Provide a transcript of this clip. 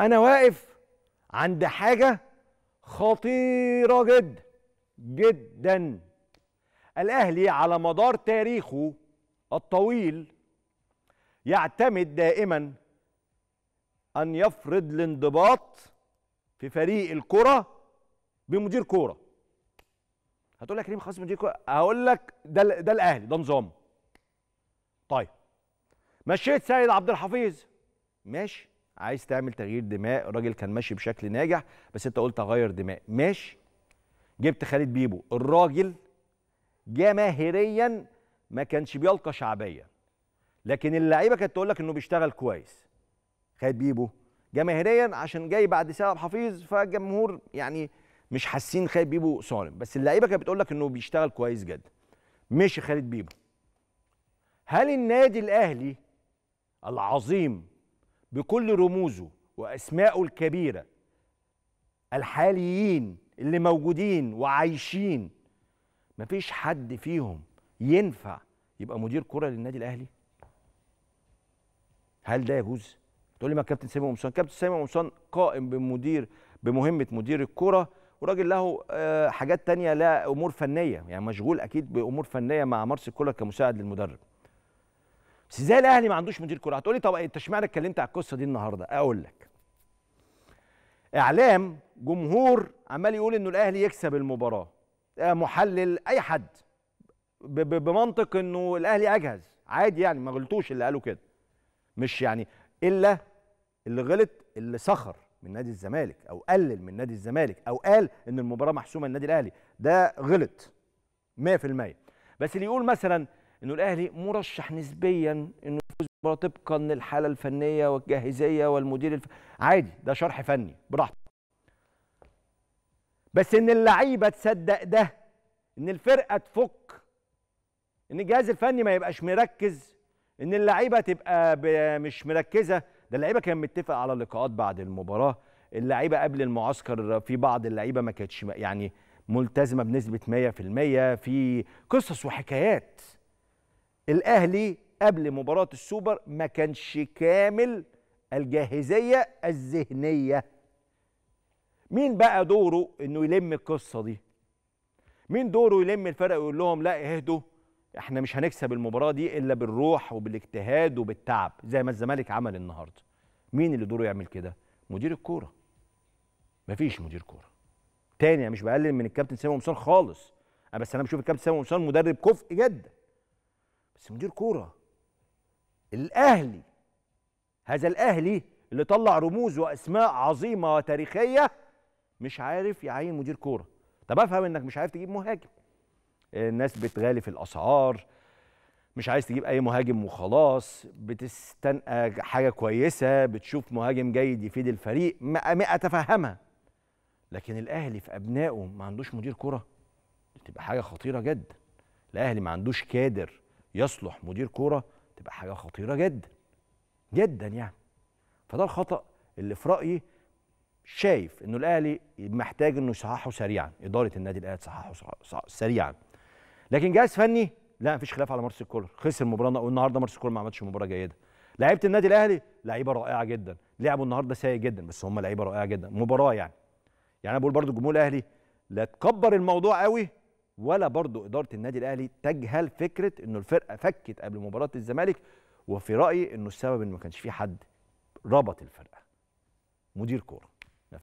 انا واقف عند حاجه خطيره جدا جدا الاهلي على مدار تاريخه الطويل يعتمد دائما ان يفرض الانضباط في فريق الكره بمدير كوره هتقول لك كريم خلاص مدير كوره هقول لك ده ده الاهلي ده نظام طيب مشيت سيد عبد الحفيظ ماشي عايز تعمل تغيير دماء الراجل كان ماشي بشكل ناجح بس انت قلت هغير دماء ماشي جبت خالد بيبو الراجل جماهيريا ما كانش بيلقى شعبيه لكن اللعيبه كانت تقول لك انه بيشتغل كويس خالد بيبو جماهيريا عشان جاي بعد سلام حفيظ فالجمهور يعني مش حاسين خالد بيبو صارم بس اللعيبه كانت بتقول لك انه بيشتغل كويس جدا مشي خالد بيبو هل النادي الاهلي العظيم بكل رموزه واسمائه الكبيره الحاليين اللي موجودين وعايشين مفيش حد فيهم ينفع يبقى مدير كره للنادي الاهلي هل ده يجوز تقول لي ما كابتن سامي قمصان كابتن سامي قمصان قائم بمدير بمهمه مدير الكره وراجل له آه، حاجات تانية لا امور فنيه يعني مشغول اكيد بامور فنيه مع مارس الكره كمساعد للمدرب بس ازاي الاهلي ما عندوش مدير كره هتقولي طب انت اشمعنى اتكلمت على القصه دي النهارده اقول لك اعلام جمهور عمال يقول انه الاهلي يكسب المباراه آه، محلل اي حد بمنطق انه الاهلي اجهز عادي يعني ما غلطوش اللي قالوا كده مش يعني الا اللي غلط اللي سخر من نادي الزمالك او قلل من نادي الزمالك او قال ان المباراه محسومه للنادي الاهلي ده غلط 100% بس اللي يقول مثلا انه الاهلي مرشح نسبيا انه يفوز بالمباراه طبقا للحاله الفنيه والجاهزيه والمدير الف... عادي ده شرح فني براحتك بس ان اللعيبه تصدق ده ان الفرقه تفك ان الجهاز الفني ما يبقاش مركز ان اللعيبه تبقى مش مركزه ده اللعيبه كان متفق على اللقاءات بعد المباراه اللعيبه قبل المعسكر في بعض اللعيبه ما كانتش يعني ملتزمه بنسبه 100% في قصص وحكايات الاهلي قبل مباراه السوبر ما كانش كامل الجاهزيه الذهنيه مين بقى دوره انه يلم القصه دي مين دوره يلم الفرق ويقول لهم لا اهدوا احنا مش هنكسب المباراه دي الا بالروح وبالاجتهاد وبالتعب زي ما الزمالك عمل النهارده مين اللي دوره يعمل كده مدير الكوره مفيش مدير كوره تاني انا مش بقلل من الكابتن سامي قمصان خالص بس انا بشوف الكابتن سامي قمصان مدرب كفء جدا بس مدير كوره الاهلي هذا الاهلي اللي طلع رموز واسماء عظيمه وتاريخيه مش عارف يعين مدير كوره طب افهم انك مش عارف تجيب مهاجم الناس بتغالي في الاسعار مش عايز تجيب اي مهاجم وخلاص بتستنقى حاجه كويسه بتشوف مهاجم جيد يفيد الفريق ما اتفهمها لكن الاهلي في ابنائه ما عندوش مدير كره تبقى حاجه خطيره جدا الاهلي ما عندوش كادر يصلح مدير كوره تبقى حاجه خطيره جدا جدا يعني فده الخطا اللي في رايي شايف انه الاهلي محتاج انه يصححه سريعا اداره النادي الاهلي تصححه سريعا لكن جهاز فني لا مفيش خلاف على مارسيل كولر خسر المباراه والنهارده مارسيل كولر ما عملش مباراه جيده لعيبه النادي الاهلي لعيبه رائعه جدا لعبوا النهارده سيء جدا بس هم لعيبه رائعه جدا مباراه يعني يعني انا بقول برضو الجمهور الاهلي لا تكبر الموضوع قوي ولا برضو اداره النادي الاهلي تجهل فكره انه الفرقه فكت قبل مباراه الزمالك وفي رايي انه السبب انه ما كانش في حد ربط الفرقه مدير كوره